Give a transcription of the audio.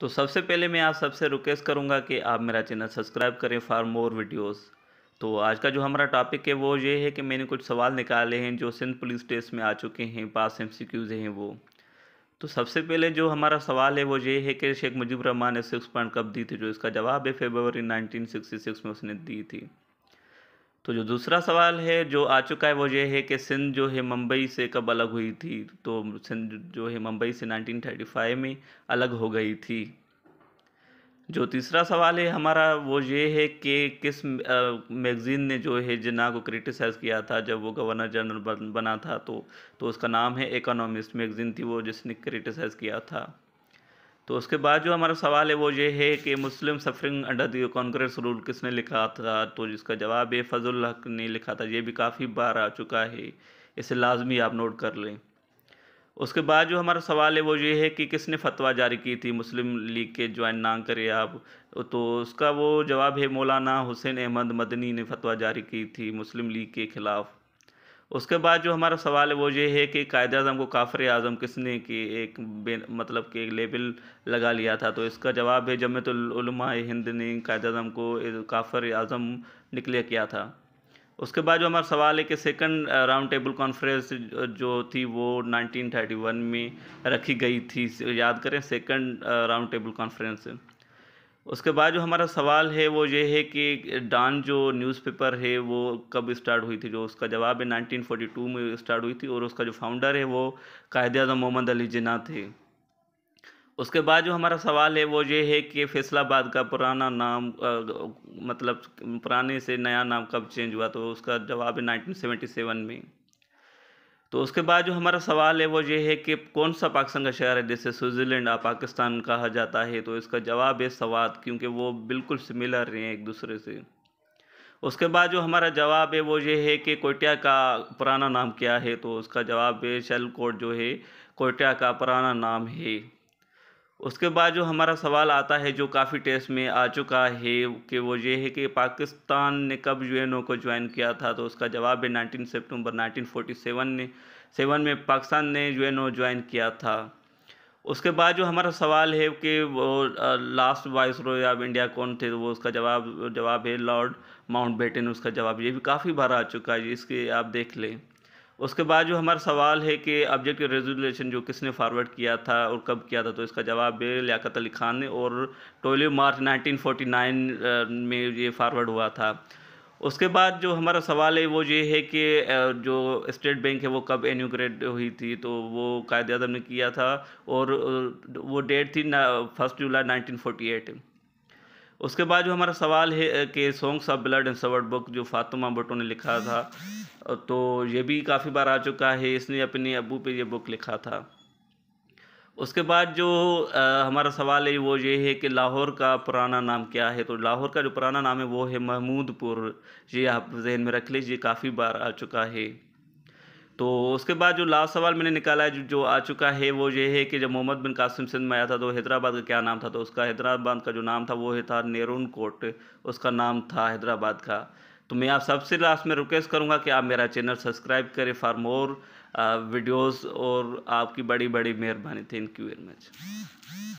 तो सबसे पहले मैं आप सबसे रिक्वेस्ट करूंगा कि आप मेरा चैनल सब्सक्राइब करें फॉर मोर वीडियोस तो आज का जो हमारा टॉपिक है वो ये है कि मैंने कुछ सवाल निकाले हैं जो सिंध पुलिस टेस्ट में आ चुके हैं पास एम हैं वो तो सबसे पहले जो हमारा सवाल है वो ये है कि शेख मुजीब रहमान ने सिक्स पॉइंट कब दी थी जो इसका जवाब है फेबररी नाइनटीन में उसने दी थी तो जो दूसरा सवाल है जो आ चुका है वो ये है कि सिंध जो है मुंबई से कब अलग हुई थी तो सिंध जो है मुंबई से 1935 में अलग हो गई थी जो तीसरा सवाल है हमारा वो ये है कि किस मैगज़ीन ने जो है जिन्ना को क्रिटिसाइज़ किया था जब वो गवर्नर जनरल बन बना था तो तो उसका नाम है इकोनॉमिस्ट मैगज़ीन थी वो जिसने क्रिटिसाइज़ किया था तो उसके बाद जो हमारा सवाल है वो ये है कि Muslim suffering under the Congress rule किसने लिखा था तो जिसका जवाब है फजल हक ने लिखा था ये भी काफ़ी बार आ चुका है इसे लाजमी आप नोट कर लें उसके बाद जो हमारा सवाल है वो ये है कि किसने फतवा जारी की थी मुस्लिम लीग के ज्वाइन ना करें आप तो उसका वो जवाब है मौलाना हुसैन अहमद मदनी ने फतवा जारी की थी मुस्लिम लीग के ख़िलाफ़ उसके बाद जो हमारा सवाल है वो ये है कि कायद अजम को काफर आज़म किसने की एक मतलब कि एक लेबल लगा लिया था तो इसका जवाब है जमत हिंद ने कायद अजम को काफर आज़म निकले किया था उसके बाद जो हमारा सवाल है कि सेकंड राउंड टेबल कॉन्फ्रेंस जो थी वो 1931 में रखी गई थी याद करें सेकंड राउंड टेबल कॉन्फ्रेंस उसके बाद जो हमारा सवाल है वो ये है कि डान जो न्यूज़पेपर है वो कब स्टार्ट हुई थी जो उसका जवाब है 1942 में स्टार्ट हुई थी और उसका जो फाउंडर है वो कायद अजम मोहम्मद अली जिना थे उसके बाद जो हमारा सवाल है वो ये है कि फैसलाबाद का पुराना नाम आ, मतलब पुराने से नया नाम कब चेंज हुआ तो उसका जवाब है नाइनटीन में तो उसके बाद जो हमारा सवाल है वो ये है कि कौन सा पाकिस्तान का शहर है जैसे स्विट्ज़रलैंड पाकिस्तान कहा जाता है तो इसका जवाब है सवाद क्योंकि वो बिल्कुल सिमिलर हैं एक दूसरे से उसके बाद जो हमारा जवाब है वो ये है कि कोटिया का पुराना नाम क्या है तो उसका जवाब है शलकोट जो है कोटिया का पुराना नाम है उसके बाद जो हमारा सवाल आता है जो काफ़ी टेस्ट में आ चुका है कि वो ये है कि पाकिस्तान ने कब यूएनओ को ज्वाइन किया था तो उसका जवाब है नाइनटीन सितंबर 1947 ने सेवन में पाकिस्तान ने यूएनओ ज्वाइन किया था उसके बाद जो हमारा सवाल है कि वो last viceroy of India कौन थे तो वो उसका जवाब जवाब है लॉर्ड माउंट बेटन उसका जवाब ये भी काफ़ी बार आ चुका है इसके आप देख लें उसके बाद जो हमारा सवाल है कि ऑब्जेक्टिव रेजोल्यूशन जो किसने फॉरवर्ड किया था और कब किया था तो इसका जवाब है लियाकत अली ख़ान ने और ट्वेल्व मार्च 1949 में ये फॉरवर्ड हुआ था उसके बाद जो हमारा सवाल है वो ये है कि जो स्टेट बैंक है वो कब एन्यूग्रेट हुई थी तो वो कायद अदम ने किया था और वो डेट थी फर्स्ट जुलाई नाइनटीन उसके बाद जो हमारा सवाल है कि songs of blood and sword book जो फातिमा भट्टो ने लिखा था तो ये भी काफ़ी बार आ चुका है इसने अपने अबू पे ये बुक लिखा था उसके बाद जो आ, हमारा सवाल है वो ये है कि लाहौर का पुराना नाम क्या है तो लाहौर का जो पुराना नाम है वो है महमूदपुर ये आप जहन में रख लीजिए काफ़ी बार आ चुका है तो उसके बाद जो लास्ट सवाल मैंने निकाला है जो, जो आ चुका है वो ये है कि जब मोहम्मद बिन कासिम सिंध में आया था तो हैदराबाद का क्या नाम था तो उसका हैदराबाद का जो नाम था वो था नेरून कोट उसका नाम था हैदराबाद का तो मैं आप सबसे लास्ट में रिक्वेस्ट करूँगा कि आप मेरा चैनल सब्सक्राइब करें फॉर मोर वीडियोज़ और आपकी बड़ी बड़ी मेहरबानी थैंक यू वेरी मच